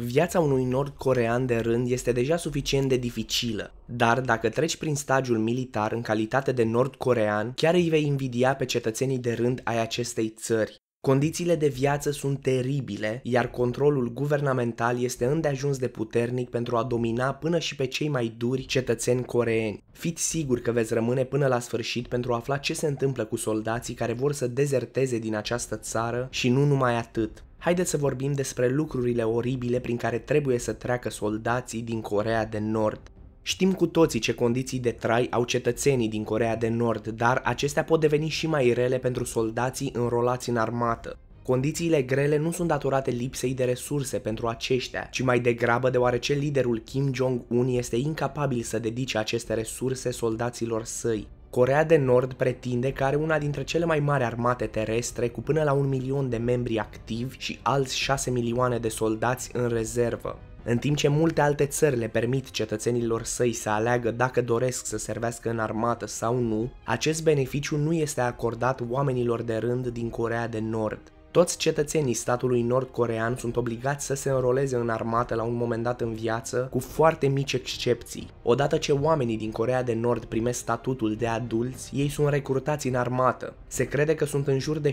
Viața unui nord-corean de rând este deja suficient de dificilă, dar dacă treci prin stagiul militar în calitate de nord-corean, chiar îi vei invidia pe cetățenii de rând ai acestei țări. Condițiile de viață sunt teribile, iar controlul guvernamental este îndeajuns de puternic pentru a domina până și pe cei mai duri cetățeni coreeni. Fiți siguri că veți rămâne până la sfârșit pentru a afla ce se întâmplă cu soldații care vor să dezerteze din această țară și nu numai atât haideți să vorbim despre lucrurile oribile prin care trebuie să treacă soldații din Corea de Nord. Știm cu toții ce condiții de trai au cetățenii din Corea de Nord, dar acestea pot deveni și mai rele pentru soldații înrolați în armată. Condițiile grele nu sunt datorate lipsei de resurse pentru aceștia, ci mai degrabă deoarece liderul Kim Jong-un este incapabil să dedice aceste resurse soldaților săi. Corea de Nord pretinde că are una dintre cele mai mari armate terestre cu până la un milion de membri activi și alți 6 milioane de soldați în rezervă. În timp ce multe alte țări le permit cetățenilor săi să aleagă dacă doresc să servească în armată sau nu, acest beneficiu nu este acordat oamenilor de rând din Corea de Nord. Toți cetățenii statului nord-corean sunt obligați să se înroleze în armată la un moment dat în viață, cu foarte mici excepții. Odată ce oamenii din Corea de Nord primesc statutul de adulți, ei sunt recrutați în armată. Se crede că sunt în jur de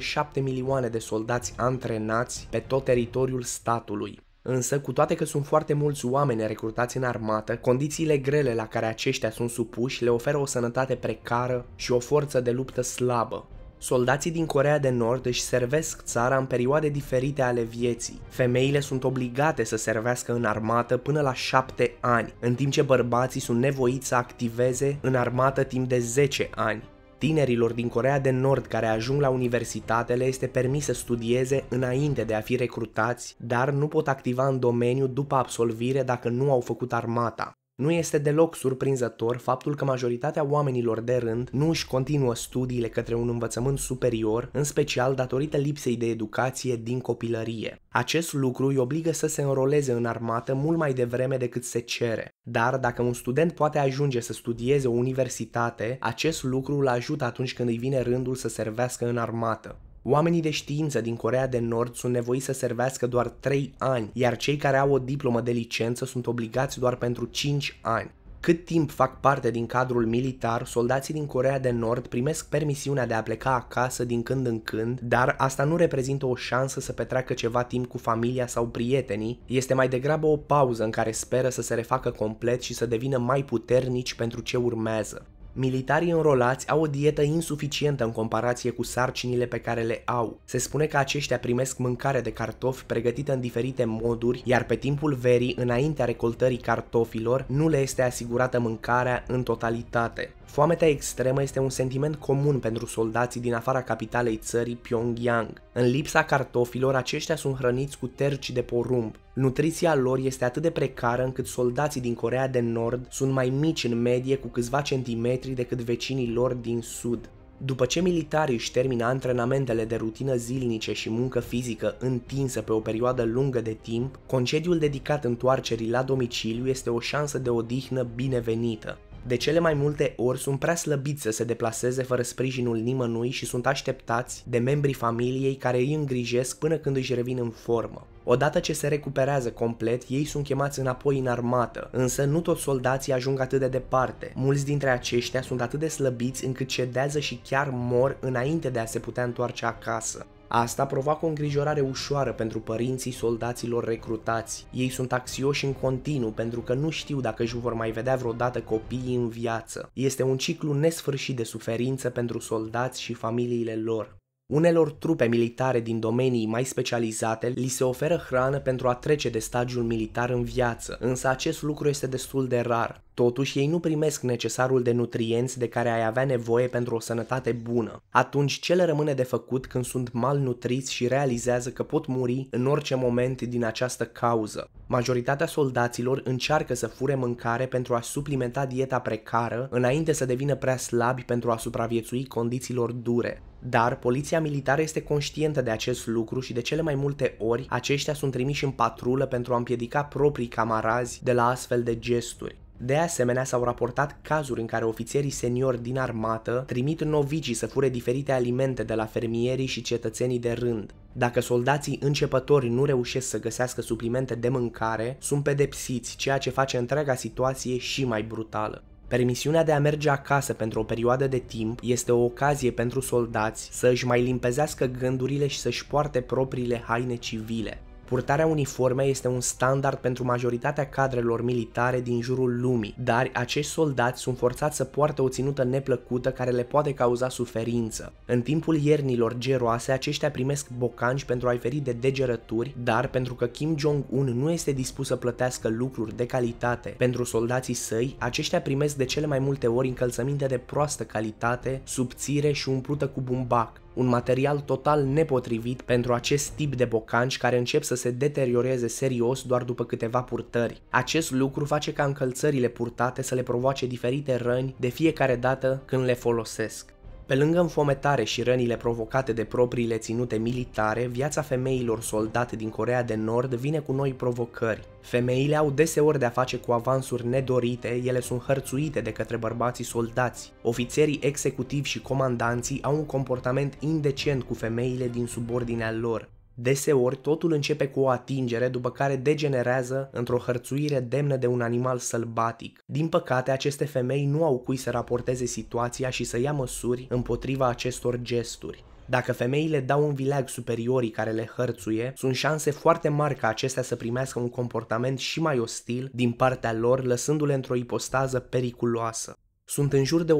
7,7 milioane de soldați antrenați pe tot teritoriul statului. Însă, cu toate că sunt foarte mulți oameni recrutați în armată, condițiile grele la care aceștia sunt supuși le oferă o sănătate precară și o forță de luptă slabă. Soldații din Corea de Nord își servesc țara în perioade diferite ale vieții. Femeile sunt obligate să servească în armată până la 7 ani, în timp ce bărbații sunt nevoiți să activeze în armată timp de 10 ani. Tinerilor din Corea de Nord care ajung la universitate le este permis să studieze înainte de a fi recrutați, dar nu pot activa în domeniu după absolvire dacă nu au făcut armata. Nu este deloc surprinzător faptul că majoritatea oamenilor de rând nu își continuă studiile către un învățământ superior, în special datorită lipsei de educație din copilărie. Acest lucru îi obligă să se înroleze în armată mult mai devreme decât se cere. Dar dacă un student poate ajunge să studieze o universitate, acest lucru îl ajută atunci când îi vine rândul să servească în armată. Oamenii de știință din Corea de Nord sunt nevoiți să servească doar 3 ani, iar cei care au o diplomă de licență sunt obligați doar pentru 5 ani. Cât timp fac parte din cadrul militar, soldații din Corea de Nord primesc permisiunea de a pleca acasă din când în când, dar asta nu reprezintă o șansă să petreacă ceva timp cu familia sau prietenii, este mai degrabă o pauză în care speră să se refacă complet și să devină mai puternici pentru ce urmează. Militarii înrolați au o dietă insuficientă în comparație cu sarcinile pe care le au. Se spune că aceștia primesc mâncare de cartofi pregătită în diferite moduri, iar pe timpul verii, înaintea recoltării cartofilor, nu le este asigurată mâncarea în totalitate. Foametea extremă este un sentiment comun pentru soldații din afara capitalei țării Pyongyang. În lipsa cartofilor, aceștia sunt hrăniți cu terci de porumb. Nutriția lor este atât de precară încât soldații din Corea de Nord sunt mai mici în medie cu câțiva centimetri decât vecinii lor din Sud. După ce militarii își termină antrenamentele de rutină zilnice și muncă fizică întinsă pe o perioadă lungă de timp, concediul dedicat întoarcerii la domiciliu este o șansă de odihnă binevenită. De cele mai multe ori sunt prea slăbiți să se deplaseze fără sprijinul nimănui și sunt așteptați de membrii familiei care îi îngrijesc până când își revin în formă. Odată ce se recuperează complet, ei sunt chemați înapoi în armată, însă nu toți soldații ajung atât de departe. Mulți dintre aceștia sunt atât de slăbiți încât cedează și chiar mor înainte de a se putea întoarce acasă. Asta provoacă o îngrijorare ușoară pentru părinții soldaților recrutați. Ei sunt axioși în continuu pentru că nu știu dacă își vor mai vedea vreodată copiii în viață. Este un ciclu nesfârșit de suferință pentru soldați și familiile lor. Unelor trupe militare din domenii mai specializate li se oferă hrană pentru a trece de stagiul militar în viață, însă acest lucru este destul de rar. Totuși, ei nu primesc necesarul de nutrienți de care ai avea nevoie pentru o sănătate bună. Atunci, ce le rămâne de făcut când sunt malnutriți și realizează că pot muri în orice moment din această cauză? Majoritatea soldaților încearcă să fure mâncare pentru a suplimenta dieta precară înainte să devină prea slabi pentru a supraviețui condițiilor dure. Dar poliția militară este conștientă de acest lucru și de cele mai multe ori aceștia sunt trimiși în patrulă pentru a împiedica proprii camarazi de la astfel de gesturi. De asemenea, s-au raportat cazuri în care ofițerii seniori din armată trimit novicii să fure diferite alimente de la fermierii și cetățenii de rând. Dacă soldații începători nu reușesc să găsească suplimente de mâncare, sunt pedepsiți, ceea ce face întreaga situație și mai brutală. Permisiunea de a merge acasă pentru o perioadă de timp este o ocazie pentru soldați să își mai limpezească gândurile și să-și poarte propriile haine civile. Purtarea uniformei este un standard pentru majoritatea cadrelor militare din jurul lumii, dar acești soldați sunt forțați să poartă o ținută neplăcută care le poate cauza suferință. În timpul iernilor geroase, aceștia primesc bocanci pentru a-i feri de degerături, dar pentru că Kim Jong-un nu este dispus să plătească lucruri de calitate pentru soldații săi, aceștia primesc de cele mai multe ori încălțăminte de proastă calitate, subțire și umplută cu bumbac un material total nepotrivit pentru acest tip de bocanci care încep să se deterioreze serios doar după câteva purtări. Acest lucru face ca încălțările purtate să le provoace diferite răni de fiecare dată când le folosesc. Pe lângă înfometare și rănile provocate de propriile ținute militare, viața femeilor soldate din Corea de Nord vine cu noi provocări. Femeile au deseori de-a face cu avansuri nedorite, ele sunt hărțuite de către bărbații soldați. Ofițerii executivi și comandanții au un comportament indecent cu femeile din subordinea lor. Deseori totul începe cu o atingere, după care degenerează într-o hărțuire demnă de un animal sălbatic. Din păcate, aceste femei nu au cui să raporteze situația și să ia măsuri împotriva acestor gesturi. Dacă femeile dau un vileag superiorii care le hărțuie, sunt șanse foarte mari ca acestea să primească un comportament și mai ostil din partea lor, lăsându-le într-o ipostază periculoasă. Sunt în jur de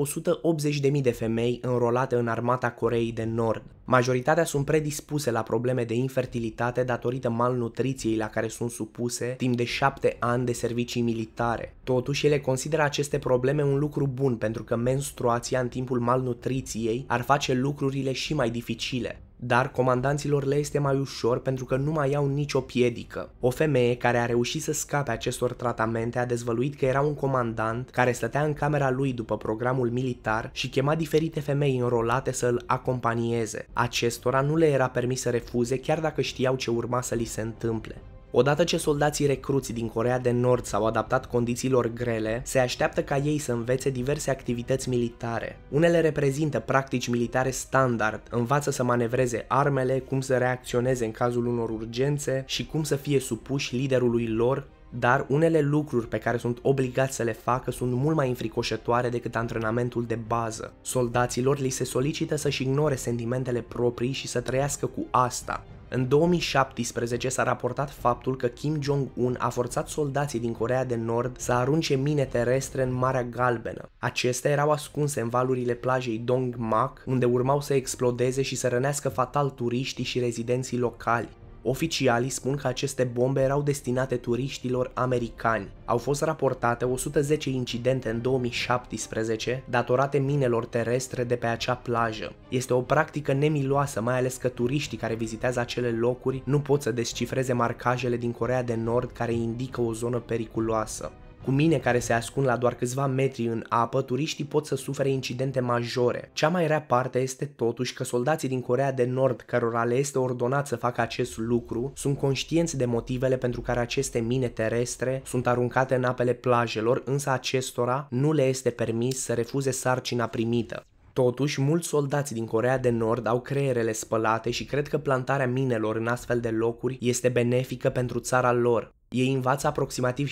180.000 de femei înrolate în armata Coreei de Nord. Majoritatea sunt predispuse la probleme de infertilitate datorită malnutriției la care sunt supuse timp de șapte ani de servicii militare. Totuși, ele consideră aceste probleme un lucru bun pentru că menstruația în timpul malnutriției ar face lucrurile și mai dificile dar comandanților le este mai ușor pentru că nu mai au nicio piedică. O femeie care a reușit să scape acestor tratamente a dezvăluit că era un comandant care stătea în camera lui după programul militar și chema diferite femei înrolate să îl acompanieze. Acestora nu le era permis să refuze chiar dacă știau ce urma să li se întâmple. Odată ce soldații recruți din Corea de Nord s-au adaptat condițiilor grele, se așteaptă ca ei să învețe diverse activități militare. Unele reprezintă practici militare standard, învață să manevreze armele, cum să reacționeze în cazul unor urgențe și cum să fie supuși liderului lor dar unele lucruri pe care sunt obligați să le facă sunt mult mai înfricoșătoare decât antrenamentul de bază. Soldaților li se solicită să-și ignore sentimentele proprii și să trăiască cu asta. În 2017 s-a raportat faptul că Kim Jong-un a forțat soldații din Corea de Nord să arunce mine terestre în Marea Galbenă. Acestea erau ascunse în valurile plajei Dongmak, unde urmau să explodeze și să rănească fatal turiștii și rezidenții locali. Oficialii spun că aceste bombe erau destinate turiștilor americani. Au fost raportate 110 incidente în 2017 datorate minelor terestre de pe acea plajă. Este o practică nemiloasă, mai ales că turiștii care vizitează acele locuri nu pot să descifreze marcajele din Corea de Nord care indică o zonă periculoasă. Cu mine care se ascund la doar câțiva metri în apă, turiștii pot să sufere incidente majore. Cea mai rea parte este totuși că soldații din Corea de Nord, cărora le este ordonat să facă acest lucru, sunt conștienți de motivele pentru care aceste mine terestre sunt aruncate în apele plajelor, însă acestora nu le este permis să refuze sarcina primită. Totuși, mulți soldați din Corea de Nord au creierele spălate și cred că plantarea minelor în astfel de locuri este benefică pentru țara lor. Ei învață aproximativ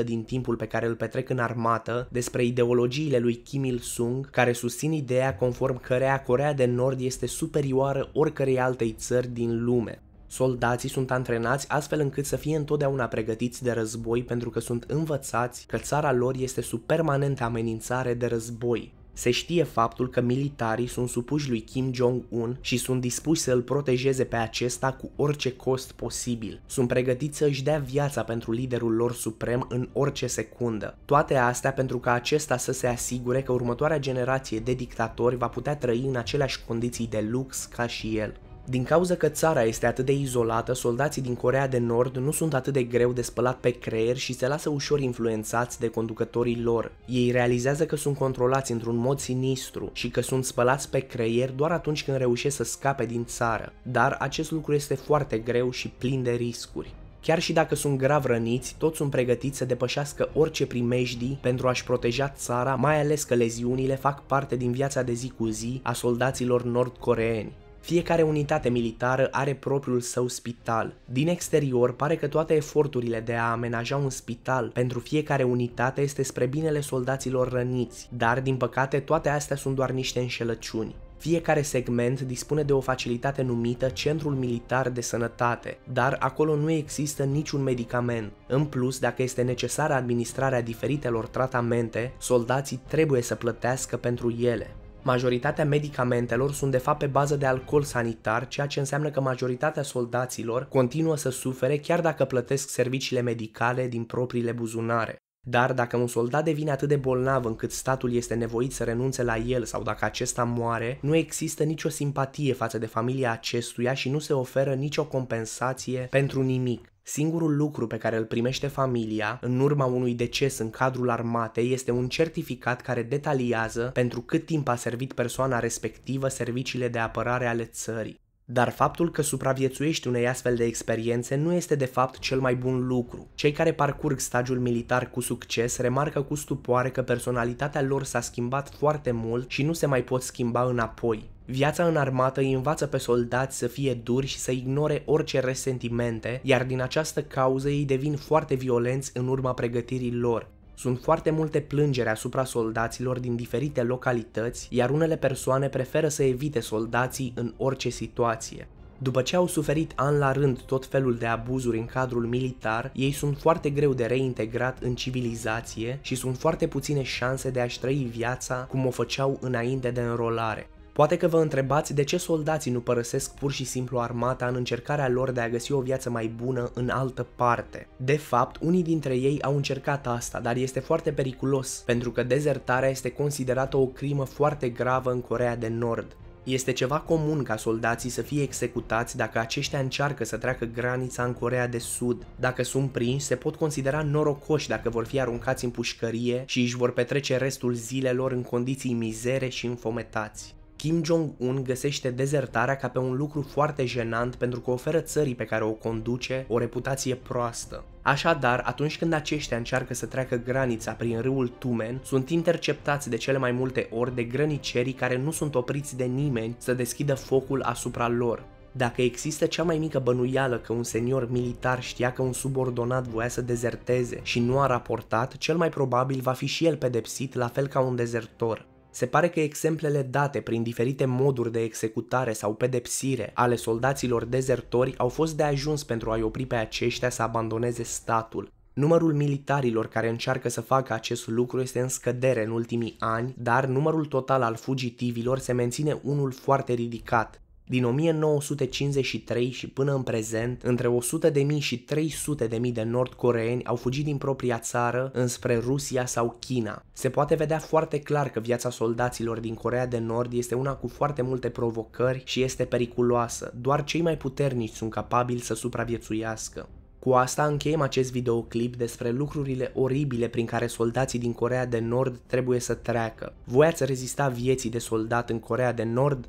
60% din timpul pe care îl petrec în armată despre ideologiile lui Kim Il-sung, care susțin ideea conform cărea Corea de Nord este superioară oricărei altei țări din lume. Soldații sunt antrenați astfel încât să fie întotdeauna pregătiți de război pentru că sunt învățați că țara lor este sub permanentă amenințare de război. Se știe faptul că militarii sunt supuși lui Kim Jong-un și sunt dispuși să îl protejeze pe acesta cu orice cost posibil. Sunt pregătiți să își dea viața pentru liderul lor suprem în orice secundă. Toate astea pentru ca acesta să se asigure că următoarea generație de dictatori va putea trăi în aceleași condiții de lux ca și el. Din cauza că țara este atât de izolată, soldații din Corea de Nord nu sunt atât de greu de spălat pe creier și se lasă ușor influențați de conducătorii lor. Ei realizează că sunt controlați într-un mod sinistru și că sunt spălați pe creier doar atunci când reușesc să scape din țară, dar acest lucru este foarte greu și plin de riscuri. Chiar și dacă sunt grav răniți, toți sunt pregătiți să depășească orice primejdii pentru a-și proteja țara, mai ales că leziunile fac parte din viața de zi cu zi a soldaților nordcoreeni. Fiecare unitate militară are propriul său spital. Din exterior, pare că toate eforturile de a amenaja un spital pentru fiecare unitate este spre binele soldaților răniți, dar din păcate toate astea sunt doar niște înșelăciuni. Fiecare segment dispune de o facilitate numită Centrul Militar de Sănătate, dar acolo nu există niciun medicament. În plus, dacă este necesară administrarea diferitelor tratamente, soldații trebuie să plătească pentru ele majoritatea medicamentelor sunt de fapt pe bază de alcool sanitar, ceea ce înseamnă că majoritatea soldaților continuă să sufere chiar dacă plătesc serviciile medicale din propriile buzunare. Dar dacă un soldat devine atât de bolnav încât statul este nevoit să renunțe la el sau dacă acesta moare, nu există nicio simpatie față de familia acestuia și nu se oferă nicio compensație pentru nimic. Singurul lucru pe care îl primește familia în urma unui deces în cadrul armatei este un certificat care detaliază pentru cât timp a servit persoana respectivă serviciile de apărare ale țării. Dar faptul că supraviețuiești unei astfel de experiențe nu este de fapt cel mai bun lucru. Cei care parcurg stagiul militar cu succes remarcă cu stupoare că personalitatea lor s-a schimbat foarte mult și nu se mai pot schimba înapoi. Viața în armată îi învață pe soldați să fie duri și să ignore orice resentimente, iar din această cauză ei devin foarte violenți în urma pregătirii lor. Sunt foarte multe plângeri asupra soldaților din diferite localități, iar unele persoane preferă să evite soldații în orice situație. După ce au suferit an la rând tot felul de abuzuri în cadrul militar, ei sunt foarte greu de reintegrat în civilizație și sunt foarte puține șanse de a-și trăi viața cum o făceau înainte de înrolare. Poate că vă întrebați de ce soldații nu părăsesc pur și simplu armata în încercarea lor de a găsi o viață mai bună în altă parte. De fapt, unii dintre ei au încercat asta, dar este foarte periculos, pentru că dezertarea este considerată o crimă foarte gravă în Corea de Nord. Este ceva comun ca soldații să fie executați dacă aceștia încearcă să treacă granița în Corea de Sud. Dacă sunt prinși, se pot considera norocoși dacă vor fi aruncați în pușcărie și își vor petrece restul zilelor în condiții mizere și înfometați. Kim Jong-un găsește dezertarea ca pe un lucru foarte jenant pentru că oferă țării pe care o conduce o reputație proastă. Așadar, atunci când aceștia încearcă să treacă granița prin râul Tumen, sunt interceptați de cele mai multe ori de grănicerii care nu sunt opriți de nimeni să deschidă focul asupra lor. Dacă există cea mai mică bănuială că un senior militar știa că un subordonat voia să dezerteze și nu a raportat, cel mai probabil va fi și el pedepsit la fel ca un dezertor. Se pare că exemplele date prin diferite moduri de executare sau pedepsire ale soldaților dezertori au fost de ajuns pentru a-i opri pe aceștia să abandoneze statul. Numărul militarilor care încearcă să facă acest lucru este în scădere în ultimii ani, dar numărul total al fugitivilor se menține unul foarte ridicat. Din 1953 și până în prezent, între 100.000 și 300.000 de nordcoreeni au fugit din propria țară înspre Rusia sau China. Se poate vedea foarte clar că viața soldaților din Corea de Nord este una cu foarte multe provocări și este periculoasă. Doar cei mai puternici sunt capabili să supraviețuiască. Cu asta încheiem acest videoclip despre lucrurile oribile prin care soldații din Corea de Nord trebuie să treacă. Voi ați rezista vieții de soldat în Corea de Nord?